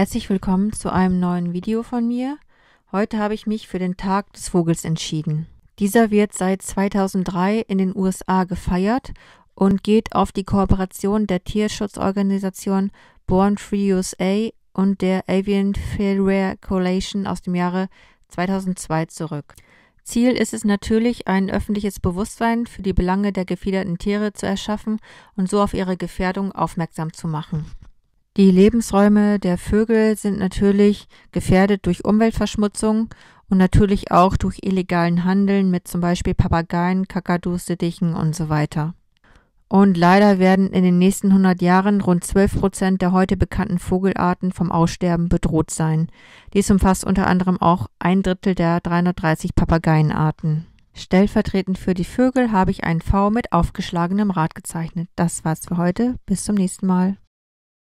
Herzlich willkommen zu einem neuen Video von mir. Heute habe ich mich für den Tag des Vogels entschieden. Dieser wird seit 2003 in den USA gefeiert und geht auf die Kooperation der Tierschutzorganisation Born Free USA und der Avian Fairware Coalition aus dem Jahre 2002 zurück. Ziel ist es natürlich, ein öffentliches Bewusstsein für die Belange der gefiederten Tiere zu erschaffen und so auf ihre Gefährdung aufmerksam zu machen. Die Lebensräume der Vögel sind natürlich gefährdet durch Umweltverschmutzung und natürlich auch durch illegalen Handeln mit zum Beispiel Papageien, Kakadus, Sittichen und so weiter. Und leider werden in den nächsten 100 Jahren rund 12 Prozent der heute bekannten Vogelarten vom Aussterben bedroht sein. Dies umfasst unter anderem auch ein Drittel der 330 Papageienarten. Stellvertretend für die Vögel habe ich einen V mit aufgeschlagenem Rad gezeichnet. Das war's für heute. Bis zum nächsten Mal.